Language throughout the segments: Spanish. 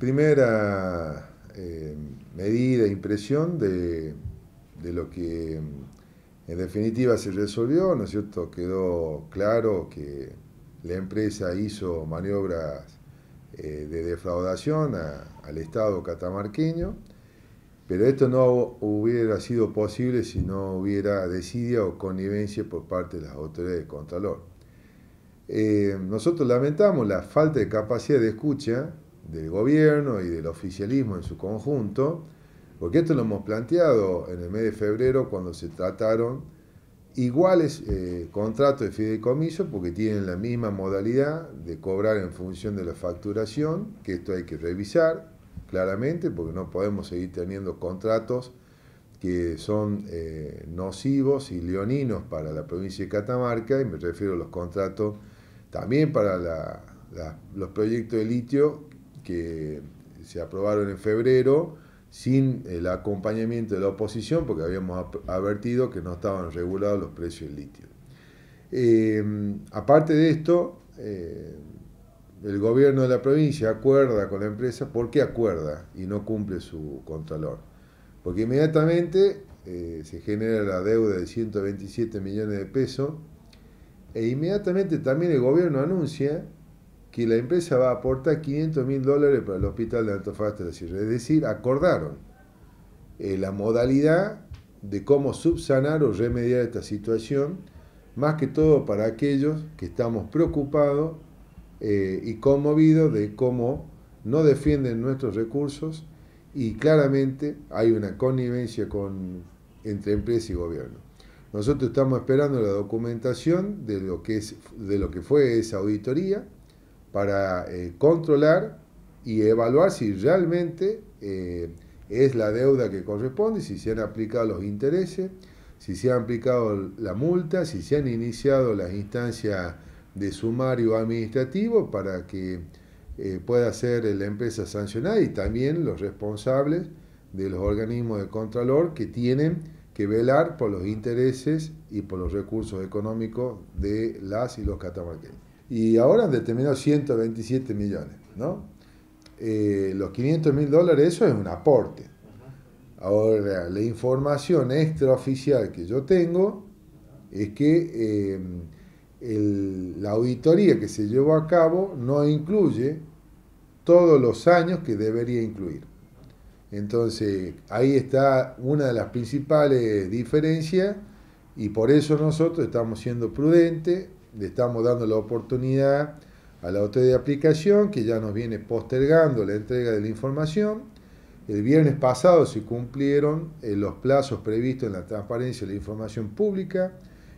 primera eh, medida, impresión de, lo que en definitiva se resolvió, ¿no es cierto? Quedó claro que la empresa hizo maniobras eh, de defraudación al Estado catamarqueño, pero esto no hubiera sido posible si no hubiera desidia o connivencia por parte de las autoridades de Contralor. Eh, nosotros lamentamos la falta de capacidad de escucha del gobierno y del oficialismo en su conjunto, porque esto lo hemos planteado en el mes de febrero cuando se trataron iguales eh, contratos de fideicomiso, porque tienen la misma modalidad de cobrar en función de la facturación, que esto hay que revisar claramente, porque no podemos seguir teniendo contratos que son eh, nocivos y leoninos para la provincia de Catamarca, y me refiero a los contratos también para los proyectos de litio que se aprobaron en febrero sin el acompañamiento de la oposición, porque habíamos advertido que no estaban regulados los precios del litio. Eh, aparte de esto, eh, el gobierno de la provincia acuerda con la empresa, ¿por qué acuerda y no cumple su contralor? Porque inmediatamente eh, se genera la deuda de 127 millones de pesos e inmediatamente también el gobierno anuncia que la empresa va a aportar 500 mil dólares para el hospital de Antofagasta de Sierra. Es decir, acordaron eh, la modalidad de cómo subsanar o remediar esta situación, más que todo para aquellos que estamos preocupados eh, y conmovidos de cómo no defienden nuestros recursos y claramente hay una connivencia entre empresa y gobierno. Nosotros estamos esperando la documentación de lo que, es, de lo que fue esa auditoría para eh, controlar y evaluar si realmente eh, es la deuda que corresponde, si se han aplicado los intereses, si se ha aplicado la multa, si se han iniciado las instancias de sumario administrativo para que eh, pueda ser la empresa sancionada y también los responsables de los organismos de contralor que tienen que velar por los intereses y por los recursos económicos de las y los catamarqueños y ahora han determinado 127 millones, eh, los 500 mil dólares, eso es un aporte. Ahora, la información extraoficial que yo tengo es que em, la auditoría que se llevó a cabo no incluye todos los años que debería incluir. Entonces, ahí está una de las principales diferencias y por eso nosotros estamos siendo prudentes le estamos dando la oportunidad a la autoridad de aplicación que ya nos viene postergando la entrega de la información. El viernes pasado se cumplieron eh, los plazos previstos en la transparencia de la información pública.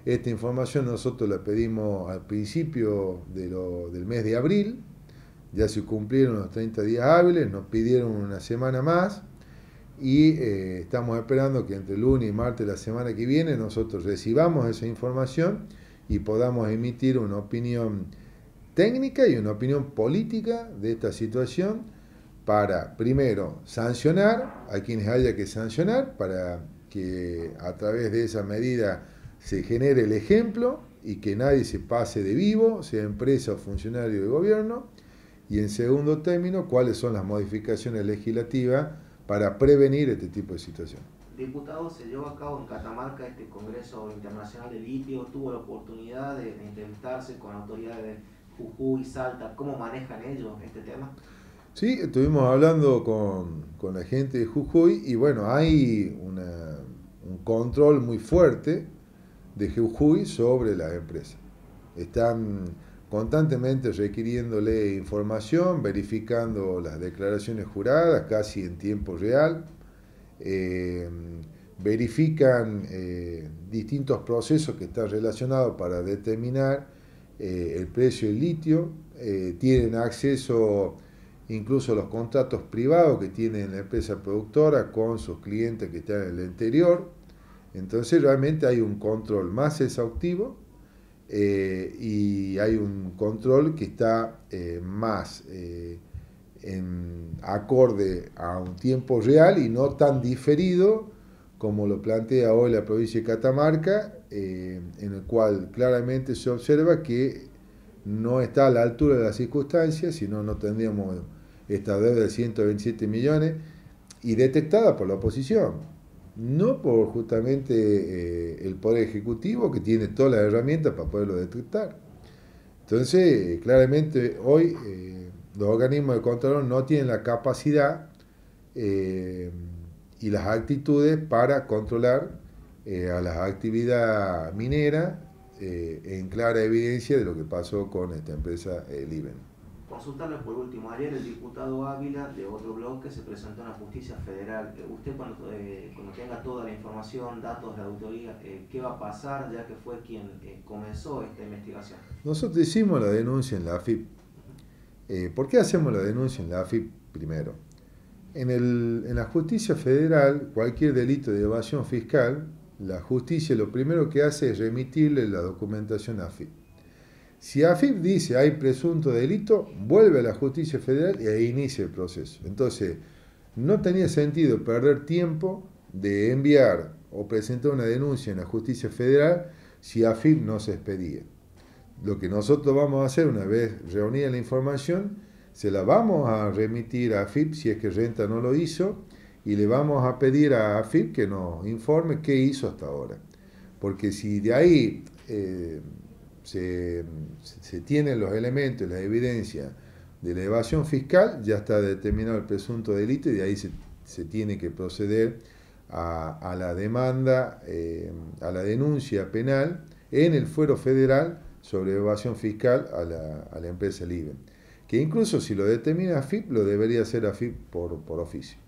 Esta información nosotros la pedimos al principio del mes de abril, ya se cumplieron los 30 días hábiles, nos pidieron una semana más y eh, estamos esperando que entre lunes y martes de la semana que viene nosotros recibamos esa información y podamos emitir una opinión técnica y una opinión política de esta situación para, primero, sancionar a quienes haya que sancionar, para que a través de esa medida se genere el ejemplo y que nadie se pase de vivo, sea empresa o funcionario de gobierno, y en segundo término, cuáles son las modificaciones legislativas para prevenir este tipo de situaciones diputado se llevó a cabo en Catamarca este Congreso Internacional de Litio, tuvo la oportunidad de, intentarse entrevistarse con autoridades de Jujuy, Salta, ¿cómo manejan ellos este tema? Sí, estuvimos hablando con, con la gente de Jujuy y bueno, hay un control muy fuerte de Jujuy sobre las empresas. Están constantemente requiriéndole información, verificando las declaraciones juradas casi en tiempo real. Eh, verifican eh, distintos procesos que están relacionados para determinar eh, el precio del litio, tienen acceso incluso a los contratos privados que tiene la empresa productora con sus clientes que están en el interior. Entonces realmente hay un control más exhaustivo y hay un control que está más en em, acorde a un tiempo real y no tan diferido como lo plantea hoy la provincia de Catamarca, em, en el cual claramente se observa que no está a la altura de las circunstancias, si no tendríamos esta deuda de 127 millones y detectada por la oposición, no por justamente eh, el Poder Ejecutivo que tiene todas las herramientas para poderlo detectar. Entonces, eh, claramente hoy... Eh, los organismos de control no tienen la capacidad eh, y las actitudes para controlar eh, a la actividad minera eh, en clara evidencia de lo que pasó con esta empresa Libem. Consultarles por último, ayer el diputado Ávila de otro bloque se presentó en la justicia federal. Usted cuando, tenga toda la información, datos de la autoría, ¿qué va a pasar ya que fue quien comenzó esta investigación? Nosotros hicimos la denuncia en la AFIP eh, ¿Por qué hacemos la denuncia en la AFIP primero? En, la justicia federal, cualquier delito de evasión fiscal, la justicia lo primero que hace es remitirle la documentación a AFIP. Si AFIP dice hay presunto delito, vuelve a la justicia federal y e ahí inicia el proceso. Entonces, no tenía sentido perder tiempo de enviar o presentar una denuncia en la justicia federal si AFIP no se expedía lo que nosotros vamos a hacer una vez reunida la información, se la vamos a remitir a AFIP si es que Renta no lo hizo y le vamos a pedir a AFIP que nos informe qué hizo hasta ahora. Porque si de ahí eh, se, tienen los elementos, la evidencia de la evasión fiscal, ya está determinado el presunto delito y de ahí se, tiene que proceder a, la demanda, eh, a la denuncia penal en el fuero federal sobre evasión fiscal a la, a la empresa LIBE, que incluso si lo determina AFIP, lo debería hacer AFIP por, por oficio.